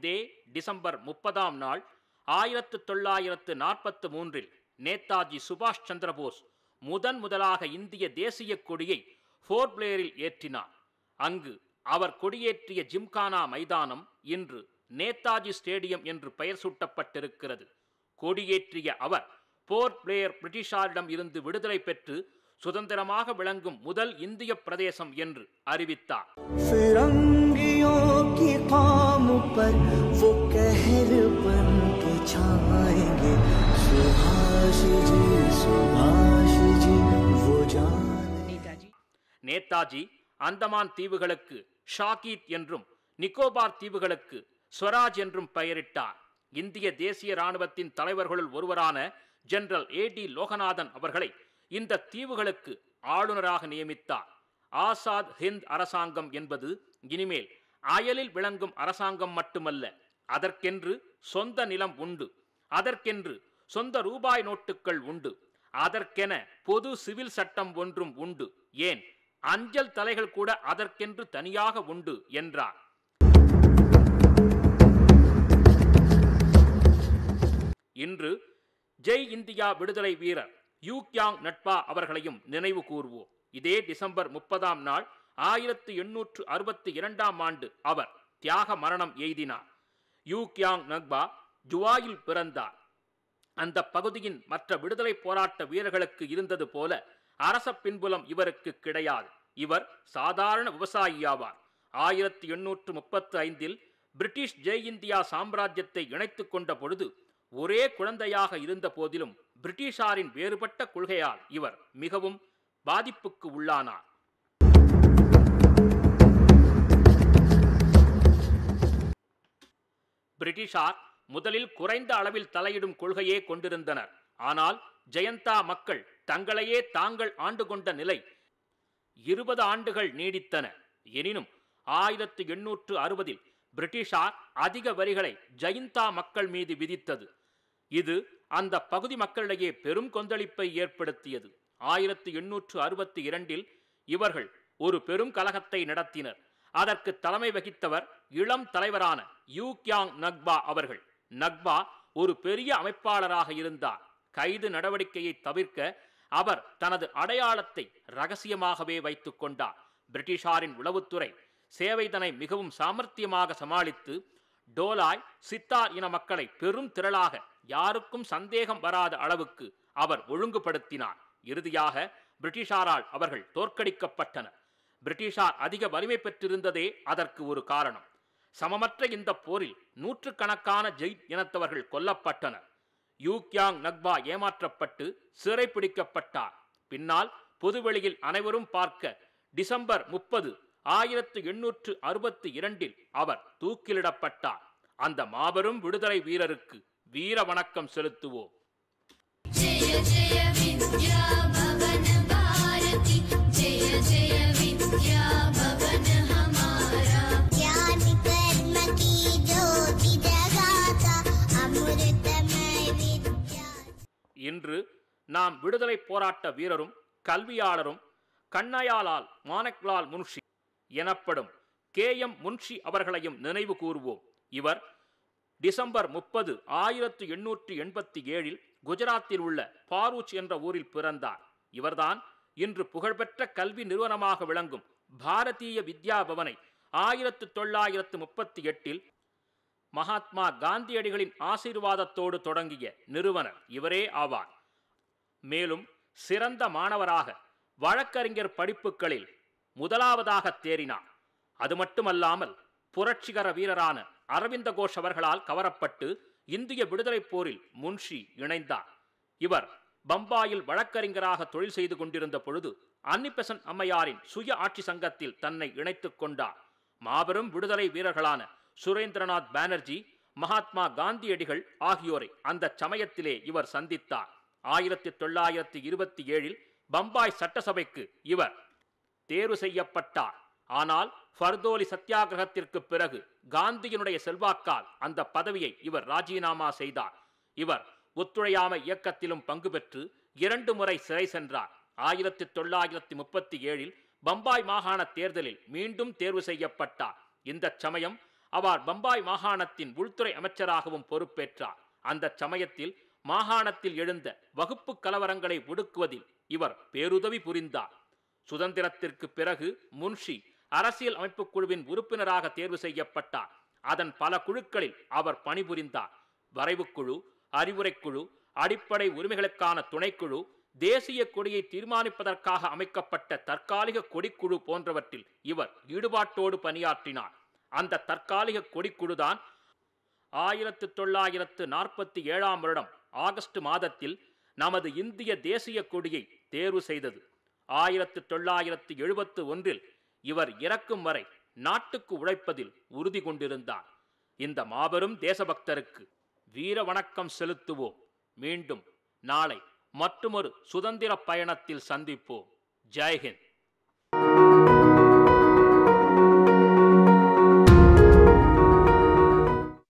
இதே டிசம்பர் முப்பதாம் நாள் ஆயிரத்து தொள்ளாயிரத்து நாற்பத்து மூன்றில் நேதாஜி சுபாஷ் சந்திரபோஸ் முதன் முதலாக இந்திய தேசிய கொடியை ஃபோர்ட் ஏற்றினார் அங்கு அவர் கொடியேற்றிய ஜிம்கானா மைதானம் இன்று நேதாஜி ஸ்டேடியம் என்று பெயர் சூட்டப்பட்டிருக்கிறது கொடியேற்றிய அவர் போர்ட் பிளேயர் பிரிட்டிஷாரிடம் இருந்து விடுதலை பெற்று சுதந்திரமாக விளங்கும் முதல் இந்திய பிரதேசம் என்று அறிவித்தார் पर वो कहर बन के छाएंगे सुभाष जी सुभाष जी वो जान नेताजी அந்தமான் தீவுகளுக்கு ஷாகீத் என்றும் நிக்கோபார் தீவுகளுக்கு ஸ்வராஜ் என்றும் பெயரிட்டார் இந்திய தேசிய ராணுவத்தின் தலைவர்களுள் ஒருவரான ஜெனரல் ஏ டி லோகநாதன் அவர்களை இந்த தீவுகளுக்கு ஆளுநராக நியமித்தார் ஆசாத் ஹிந்த் அரசாங்கம் என்பது இனிமேல் அயலில் விளங்கும் அரசாங்கம் மட்டுமல்ல அதற்கென்று சொந்த நிலம் உண்டு அதற்கென்று சொந்த ரூபாய் நோட்டுகள் உண்டு அதற்கென பொது சிவில் சட்டம் ஒன்றும் உண்டு ஏன் அஞ்சல் தலைகள் கூட அதற்கென்று தனியாக உண்டு என்றார் இன்று ஜெய் இந்தியா விடுதலை வீரர் யூ கியாங் நட்பா அவர்களையும் நினைவு கூர்வோம் இதே டிசம்பர் முப்பதாம் நாள் ஆயிரத்து எண்ணூற்று அறுபத்தி இரண்டாம் ஆண்டு அவர் தியாக மரணம் எய்தினார் யூ கியாங் நக்பா ஜுவாயில் பிறந்தார் அந்த பகுதியின் மற்ற விடுதலை போராட்ட வீரர்களுக்கு இருந்தது போல அரச பின்புலம் இவருக்கு கிடையாது இவர் சாதாரண விவசாயியாவார் ஆயிரத்தி எண்ணூற்று முப்பத்து ஐந்தில் பிரிட்டிஷ் ஜெய் இந்தியா சாம்ராஜ்யத்தை இணைத்து கொண்ட பொழுது ஒரே குழந்தையாக இருந்த போதிலும் பிரிட்டிஷாரின் வேறுபட்ட கொள்கையால் இவர் மிகவும் பாதிப்புக்கு உள்ளானார் பிரிட்டிஷார் முதலில் குறைந்த அளவில் தலையிடும் கொள்கையே கொண்டிருந்தனர் ஆனால் ஜெயந்தா மக்கள் தங்களையே தாங்கள் ஆண்டு கொண்ட நிலை இருபது ஆண்டுகள் நீடித்தன எனினும் ஆயிரத்து எண்ணூற்று அறுபதில் பிரிட்டிஷார் அதிக வரிகளை ஜெயந்தா மக்கள் மீது விதித்தது இது அந்த பகுதி மக்களிடையே பெரும் கொந்தளிப்பை ஏற்படுத்தியது ஆயிரத்து எண்ணூற்று அறுபத்தி இரண்டில் இவர்கள் ஒரு பெரும் கலகத்தை நடத்தினர் அதற்கு தலைமை வகித்தவர் இளம் தலைவரான யூ கியாங் நக்பா அவர்கள் நக்பா ஒரு பெரிய அமைப்பாளராக இருந்தார் கைது நடவடிக்கையை தவிர்க்க அவர் தனது அடையாளத்தை ரகசியமாகவே வைத்துக் கொண்டார் பிரிட்டிஷாரின் உளவுத்துறை சேவைதனை மிகவும் சாமர்த்தியமாக சமாளித்து டோலாய் சித்தார் இன மக்களை பெரும் திரளாக யாருக்கும் சந்தேகம் வராத அளவுக்கு அவர் ஒழுங்குபடுத்தினார் இறுதியாக பிரிட்டிஷாரால் அவர்கள் தோற்கடிக்கப்பட்டனர் பிரிட்டிஷார் அதிக வலிமை பெற்றிருந்ததே அதற்கு ஒரு காரணம் சமமற்ற இந்த போரில் நூற்றுக்கணக்கான ஜெயித் இனத்தவர்கள் கொல்லப்பட்டனர் யூக்யாங் நக்பா ஏமாற்றப்பட்டு சிறைப்பிடிக்கப்பட்டார் பின்னால் பொதுவெளியில் அனைவரும் பார்க்க டிசம்பர் முப்பது ஆயிரத்து எண்ணூற்று அறுபத்தி இரண்டில் அவர் தூக்கிலிடப்பட்டார் அந்த மாபெரும் விடுதலை வீரருக்கு வீர வணக்கம் செலுத்துவோம் ஜெய ஜெய பவன பாரதி இன்று நாம் விடுதலை போராட்ட வீரரும் கல்வியாளரும் கண்ணயாலால் மானக்லால் முன்ஷி எனப்படும் கே எம் முன்ஷி அவர்களையும் நினைவு கூறுவோம் இவர் டிசம்பர் முப்பது ஆயிரத்து எண்ணூற்று எண்பத்தி ஏழில் குஜராத்தில் உள்ள பாரூச் என்ற ஊரில் பிறந்தார் இவர்தான் இன்று புகழ்பெற்ற கல்வி நிறுவனமாக விளங்கும் பாரதிய வித்யா பவனை ஆயிரத்து தொள்ளாயிரத்து முப்பத்தி எட்டில் மகாத்மா காந்தியடிகளின் ஆசீர்வாதத்தோடு தொடங்கிய நிறுவனர் இவரே ஆவார் மேலும் சிறந்த மாணவராக வழக்கறிஞர் படிப்புகளில் முதலாவதாக தேறினார் அது மட்டுமல்லாமல் புரட்சிகர வீரரான அரவிந்த கோஷ் அவர்களால் கவரப்பட்டு இந்திய விடுதலைப் போரில் முன்ஷி இணைந்தார் இவர் பம்பாயில் வழக்கறிஞராக தொழில் செய்து கொண்டிருந்த பொழுது அன்னிபெசன் அம்மையாரின் சுய ஆட்சி சங்கத்தில் தன்னை இணைத்துக் கொண்டார் மாபெரும் விடுதலை வீரர்களான சுரேந்திரநாத் பானர்ஜி மகாத்மா காந்தியடிகள் ஆகியோரை அந்த சமயத்திலே இவர் சந்தித்தார் ஆயிரத்தி தொள்ளாயிரத்தி இருபத்தி ஏழில் பம்பாய் சட்டசபைக்கு இவர் தேர்வு செய்யப்பட்டார் ஆனால் ஃபர்தோலி சத்தியாகிரகத்திற்கு பிறகு காந்தியினுடைய செல்வாக்கால் அந்த பதவியை இவர் ராஜினாமா செய்தார் இவர் ஒத்துழையாமை இயக்கத்திலும் பங்கு பெற்று இரண்டு முறை சிறை சென்றார் ஆயிரத்தி தொள்ளாயிரத்தி முப்பத்தி ஏழில் பம்பாய் மாகாண தேர்தலில் மீண்டும் தேர்வு செய்யப்பட்டார் இந்த சமயம் அவர் பம்பாய் மாகாணத்தின் உள்துறை அமைச்சராகவும் பொறுப்பேற்றார் அந்த சமயத்தில் மாகாணத்தில் எழுந்த வகுப்பு கலவரங்களை ஒடுக்குவதில் இவர் பேருதவி புரிந்தார் சுதந்திரத்திற்கு பிறகு முன்ஷி அரசியல் அமைப்பு குழுவின் உறுப்பினராக தேர்வு செய்யப்பட்டார் அதன் பல குழுக்களில் அவர் பணிபுரிந்தார் வரைவுக்குழு அறிவுரைக்குழு அடிப்படை உரிமைகளுக்கான துணைக்குழு தேசிய கொடியை தீர்மானிப்பதற்காக அமைக்கப்பட்ட தற்காலிக கொடிக்குழு போன்றவற்றில் இவர் ஈடுபாட்டோடு பணியாற்றினார் அந்த தற்காலிக கொடிக்குழுதான் ஆயிரத்து தொள்ளாயிரத்து நாற்பத்தி ஏழாம் வருடம் ஆகஸ்ட் மாதத்தில் நமது இந்திய தேசிய கொடியை தேர்வு செய்தது ஆயிரத்து தொள்ளாயிரத்து எழுபத்து ஒன்றில் இவர் இறக்கும் வரை நாட்டுக்கு உழைப்பதில் உறுதி கொண்டிருந்தார் இந்த மாபெரும் தேசபக்தருக்கு வீர வணக்கம் செலுத்துவோம் மீண்டும் நாளை மற்றுமொரு சுதந்திர பயணத்தில் சந்திப்போம் ஜெய்ஹிந்த்